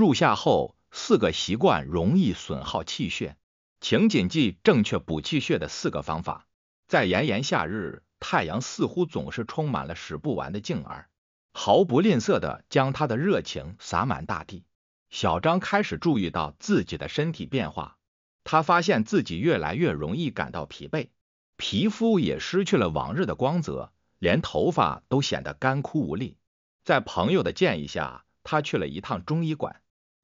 入夏后，四个习惯容易损耗气血，请谨记正确补气血的四个方法。在炎炎夏日，太阳似乎总是充满了使不完的劲儿，毫不吝啬地将它的热情洒满大地。小张开始注意到自己的身体变化，他发现自己越来越容易感到疲惫，皮肤也失去了往日的光泽，连头发都显得干枯无力。在朋友的建议下，他去了一趟中医馆。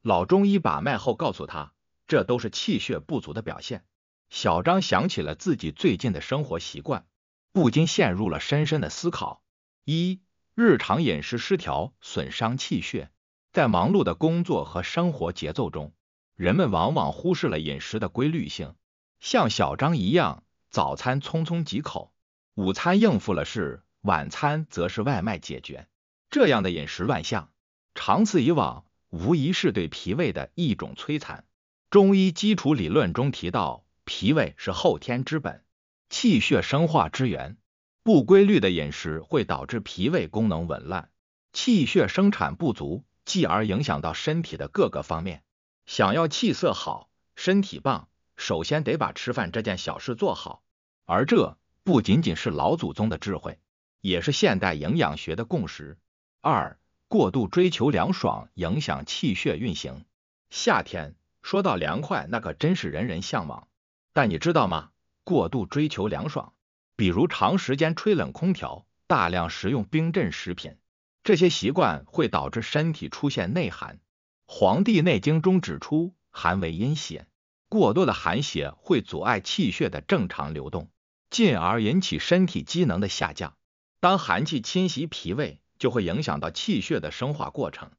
老中医把脉后告诉他，这都是气血不足的表现。小张想起了自己最近的生活习惯，不禁陷入了深深的思考：一日常饮食失调，损伤气血。在忙碌的工作和生活节奏中，人们往往忽视了饮食的规律性。像小张一样，早餐匆匆几口，午餐应付了事，晚餐则是外卖解决。这样的饮食乱象，长此以往。无疑是对脾胃的一种摧残。中医基础理论中提到，脾胃是后天之本，气血生化之源。不规律的饮食会导致脾胃功能紊乱，气血生产不足，继而影响到身体的各个方面。想要气色好、身体棒，首先得把吃饭这件小事做好。而这不仅仅是老祖宗的智慧，也是现代营养学的共识。二过度追求凉爽，影响气血运行。夏天说到凉快，那可真是人人向往。但你知道吗？过度追求凉爽，比如长时间吹冷空调、大量食用冰镇食品，这些习惯会导致身体出现内寒。黄帝内经中指出，寒为阴邪，过多的寒邪会阻碍气血的正常流动，进而引起身体机能的下降。当寒气侵袭脾胃，就会影响到气血的生化过程，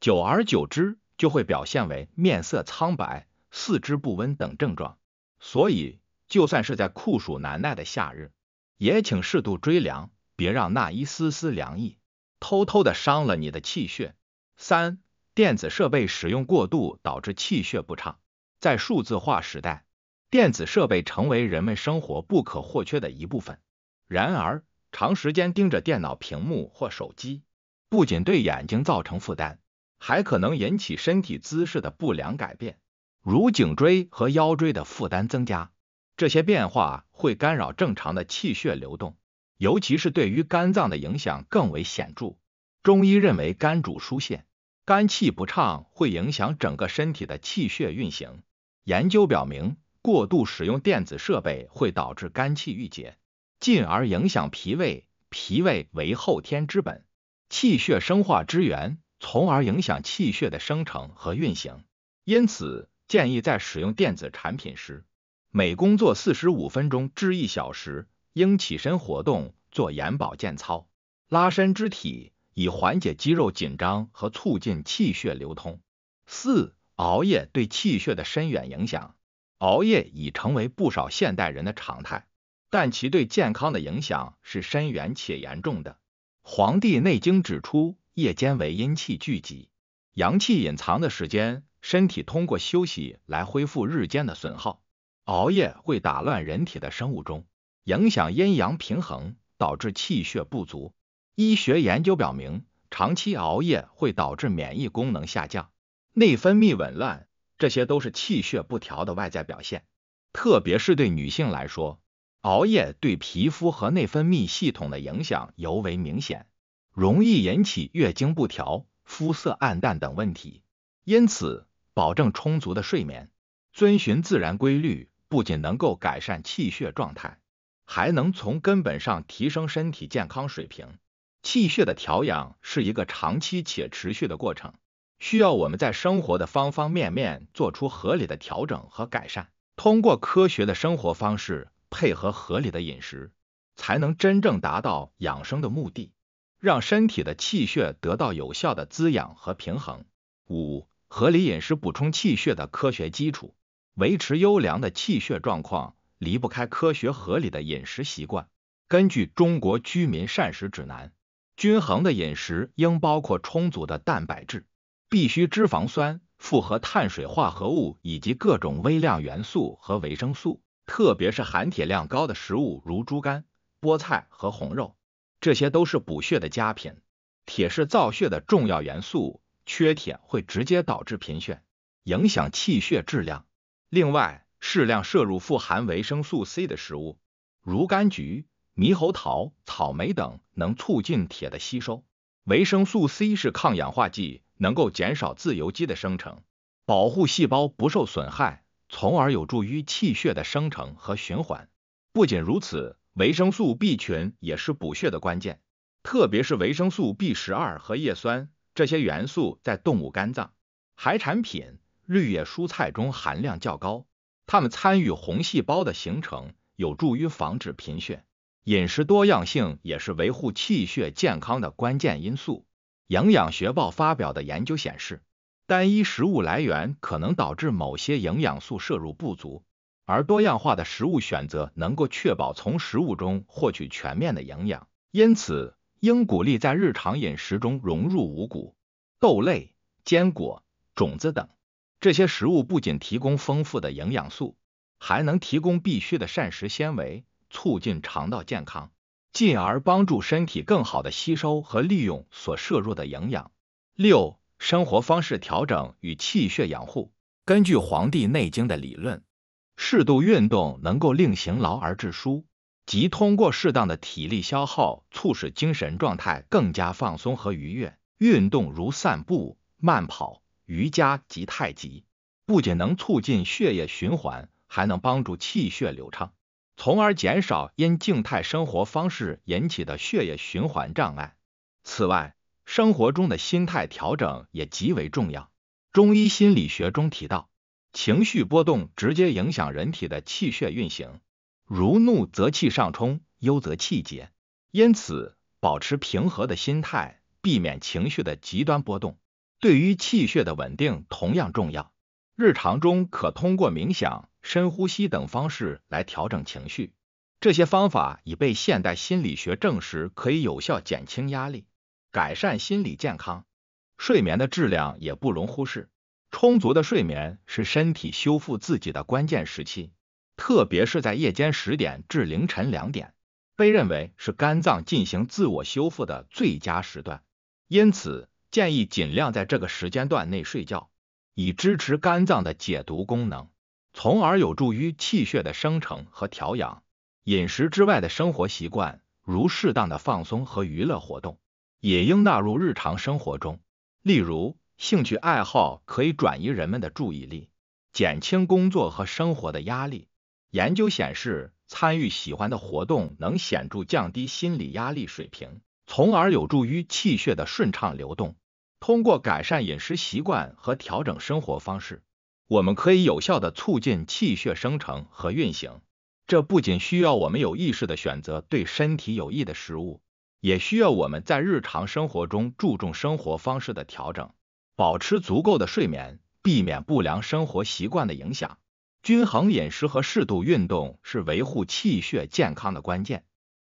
久而久之就会表现为面色苍白、四肢不温等症状。所以，就算是在酷暑难耐的夏日，也请适度追凉，别让那一丝丝凉意偷偷的伤了你的气血。三、电子设备使用过度导致气血不畅。在数字化时代，电子设备成为人们生活不可或缺的一部分，然而，长时间盯着电脑屏幕或手机，不仅对眼睛造成负担，还可能引起身体姿势的不良改变，如颈椎和腰椎的负担增加。这些变化会干扰正常的气血流动，尤其是对于肝脏的影响更为显著。中医认为，肝主疏泄，肝气不畅会影响整个身体的气血运行。研究表明，过度使用电子设备会导致肝气郁结。进而影响脾胃，脾胃为后天之本，气血生化之源，从而影响气血的生成和运行。因此，建议在使用电子产品时，每工作四十五分钟至一小时，应起身活动，做眼保健操、拉伸肢体，以缓解肌肉紧张和促进气血流通。四、熬夜对气血的深远影响，熬夜已成为不少现代人的常态。但其对健康的影响是深远且严重的。《黄帝内经》指出，夜间为阴气聚集、阳气隐藏的时间，身体通过休息来恢复日间的损耗。熬夜会打乱人体的生物钟，影响阴阳平衡，导致气血不足。医学研究表明，长期熬夜会导致免疫功能下降、内分泌紊乱，这些都是气血不调的外在表现。特别是对女性来说。熬夜对皮肤和内分泌系统的影响尤为明显，容易引起月经不调、肤色暗淡等问题。因此，保证充足的睡眠，遵循自然规律，不仅能够改善气血状态，还能从根本上提升身体健康水平。气血的调养是一个长期且持续的过程，需要我们在生活的方方面面做出合理的调整和改善，通过科学的生活方式。配合合理的饮食，才能真正达到养生的目的，让身体的气血得到有效的滋养和平衡。五、合理饮食补充气血的科学基础，维持优良的气血状况，离不开科学合理的饮食习惯。根据中国居民膳食指南，均衡的饮食应包括充足的蛋白质、必需脂肪酸、复合碳水化合物以及各种微量元素和维生素。特别是含铁量高的食物，如猪肝、菠菜和红肉，这些都是补血的佳品。铁是造血的重要元素，缺铁会直接导致贫血，影响气血质量。另外，适量摄入富含维生素 C 的食物，如柑橘、猕猴桃、草莓等，能促进铁的吸收。维生素 C 是抗氧化剂，能够减少自由基的生成，保护细胞不受损害。从而有助于气血的生成和循环。不仅如此，维生素 B 群也是补血的关键，特别是维生素 B 十二和叶酸，这些元素在动物肝脏、海产品、绿叶蔬菜中含量较高。它们参与红细胞的形成，有助于防止贫血。饮食多样性也是维护气血健康的关键因素。《营养学报》发表的研究显示。单一食物来源可能导致某些营养素摄入不足，而多样化的食物选择能够确保从食物中获取全面的营养。因此，应鼓励在日常饮食中融入五谷、豆类、坚果、种子等。这些食物不仅提供丰富的营养素，还能提供必需的膳食纤维，促进肠道健康，进而帮助身体更好地吸收和利用所摄入的营养。六生活方式调整与气血养护。根据《黄帝内经》的理论，适度运动能够令形劳而致舒，即通过适当的体力消耗，促使精神状态更加放松和愉悦。运动如散步、慢跑、瑜伽及太极，不仅能促进血液循环，还能帮助气血流畅，从而减少因静态生活方式引起的血液循环障碍。此外，生活中的心态调整也极为重要。中医心理学中提到，情绪波动直接影响人体的气血运行，如怒则气上冲，忧则气结。因此，保持平和的心态，避免情绪的极端波动，对于气血的稳定同样重要。日常中可通过冥想、深呼吸等方式来调整情绪，这些方法已被现代心理学证实可以有效减轻压力。改善心理健康，睡眠的质量也不容忽视。充足的睡眠是身体修复自己的关键时期，特别是在夜间十点至凌晨两点，被认为是肝脏进行自我修复的最佳时段。因此，建议尽量在这个时间段内睡觉，以支持肝脏的解毒功能，从而有助于气血的生成和调养。饮食之外的生活习惯，如适当的放松和娱乐活动。也应纳入日常生活中。例如，兴趣爱好可以转移人们的注意力，减轻工作和生活的压力。研究显示，参与喜欢的活动能显著降低心理压力水平，从而有助于气血的顺畅流动。通过改善饮食习惯和调整生活方式，我们可以有效的促进气血生成和运行。这不仅需要我们有意识的选择对身体有益的食物。也需要我们在日常生活中注重生活方式的调整，保持足够的睡眠，避免不良生活习惯的影响，均衡饮食和适度运动是维护气血健康的关键。